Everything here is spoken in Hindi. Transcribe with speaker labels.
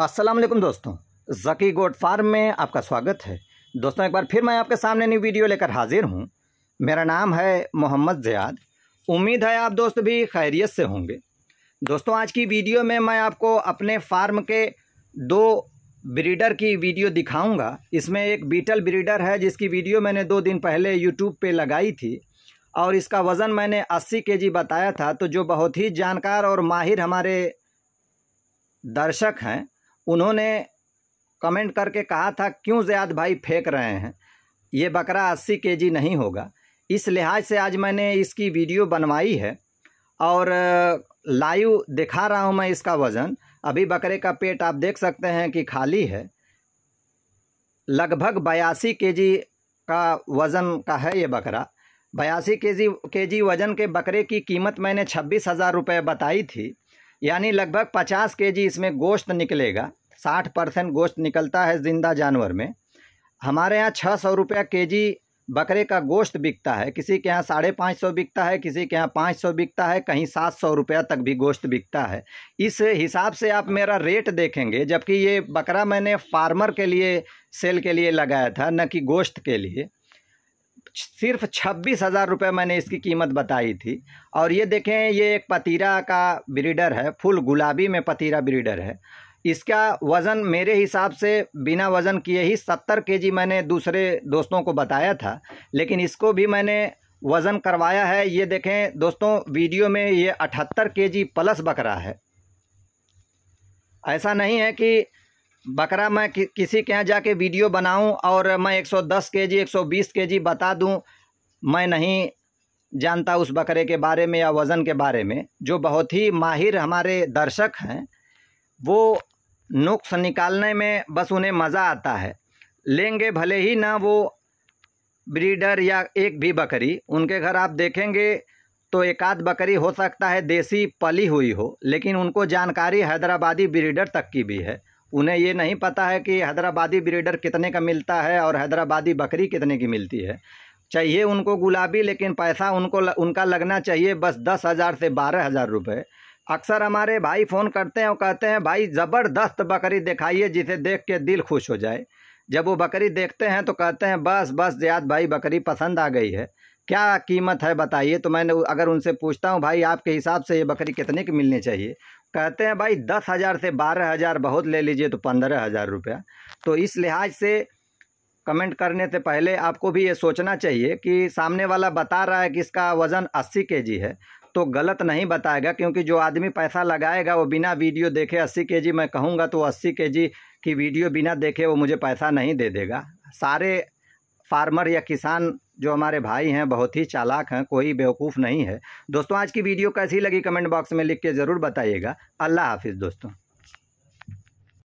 Speaker 1: अस्सलाम दोस्तों जकी गोड फार्म में आपका स्वागत है दोस्तों एक बार फिर मैं आपके सामने नई वीडियो लेकर हाजिर हूँ मेरा नाम है मोहम्मद ज़याद उम्मीद है आप दोस्त भी खैरियत से होंगे दोस्तों आज की वीडियो में मैं आपको अपने फार्म के दो ब्रीडर की वीडियो दिखाऊंगा इसमें एक बीटल ब्रीडर है जिसकी वीडियो मैंने दो दिन पहले यूट्यूब पे लगाई थी और इसका वज़न मैंने 80 के बताया था तो जो बहुत ही जानकार और माहिर हमारे दर्शक हैं उन्होंने कमेंट करके कहा था क्यों जयाद भाई फेंक रहे हैं ये बकरा अस्सी के जी नहीं होगा इस लिहाज से आज मैंने इसकी वीडियो बनवाई है और लाइव दिखा रहा हूँ मैं इसका वज़न अभी बकरे का पेट आप देख सकते हैं कि खाली है लगभग बयासी के जी का वज़न का है ये बकरा बयासी के जी के जी वज़न के बकरे की कीमत मैंने छब्बीस हज़ार रुपये बताई थी यानी लगभग पचास के जी इसमें गोश्त निकलेगा साठ परसेंट गोश्त निकलता है ज़िंदा जानवर में हमारे यहाँ छः सौ रुपया के जी बकरे का गोश्त बिकता है किसी के यहाँ साढ़े पाँच सौ बिकता है किसी के यहाँ पाँच सौ बिकता है कहीं सात सौ रुपया तक भी गोश्त बिकता है इस हिसाब से आप मेरा रेट देखेंगे जबकि ये बकरा मैंने फार्मर के लिए सेल के लिए लगाया था न कि गोश्त के लिए सिर्फ छब्बीस हज़ार रुपये मैंने इसकी कीमत बताई थी और ये देखें ये एक पतीरा का ब्रीडर है फुल गुलाबी में पतीरा ब्रीडर है इसका वज़न मेरे हिसाब से बिना वज़न किए ही सत्तर के मैंने दूसरे दोस्तों को बताया था लेकिन इसको भी मैंने वज़न करवाया है ये देखें दोस्तों वीडियो में ये अठहत्तर के प्लस बकरा है ऐसा नहीं है कि बकरा मैं कि, किसी के यहाँ जाके वीडियो बनाऊं और मैं 110 केजी 120 केजी बता दूं मैं नहीं जानता उस बकरे के बारे में या वज़न के बारे में जो बहुत ही माहिर हमारे दर्शक हैं वो नुक्स निकालने में बस उन्हें मज़ा आता है लेंगे भले ही ना वो ब्रीडर या एक भी बकरी उनके घर आप देखेंगे तो एक आध बकरी हो सकता है देसी पली हुई हो लेकिन उनको जानकारी हैदराबादी ब्रीडर तक की भी है उन्हें ये नहीं पता है कि हैदराबादी ब्रीडर कितने का मिलता है और हैदराबादी बकरी कितने की मिलती है चाहिए उनको गुलाबी लेकिन पैसा उनको ल, उनका लगना चाहिए बस दस हज़ार से बारह हज़ार रुपये अक्सर हमारे भाई फ़ोन करते हैं और कहते हैं भाई ज़बरदस्त बकरी दिखाइए जिसे देख के दिल खुश हो जाए जब वो बकरी देखते हैं तो कहते हैं बस बस जयाद भाई बकरी पसंद आ गई है क्या कीमत है बताइए तो मैंने अगर उनसे पूछता हूँ भाई आपके हिसाब से ये बकरी कितने की मिलनी चाहिए कहते हैं भाई दस हज़ार से बारह हज़ार बहुत ले लीजिए तो पंद्रह हज़ार रुपया तो इस लिहाज से कमेंट करने से पहले आपको भी ये सोचना चाहिए कि सामने वाला बता रहा है कि इसका वज़न अस्सी के है तो गलत नहीं बताएगा क्योंकि जो आदमी पैसा लगाएगा वो बिना वीडियो देखे अस्सी के जी मैं कहूँगा तो अस्सी के जी की वीडियो बिना देखे वो मुझे पैसा नहीं दे देगा सारे फार्मर या किसान जो हमारे भाई हैं बहुत ही चालाक हैं कोई बेवकूफ़ नहीं है दोस्तों आज की वीडियो कैसी लगी कमेंट बॉक्स में लिख के ज़रूर बताइएगा अल्लाह हाफिज़ दोस्तों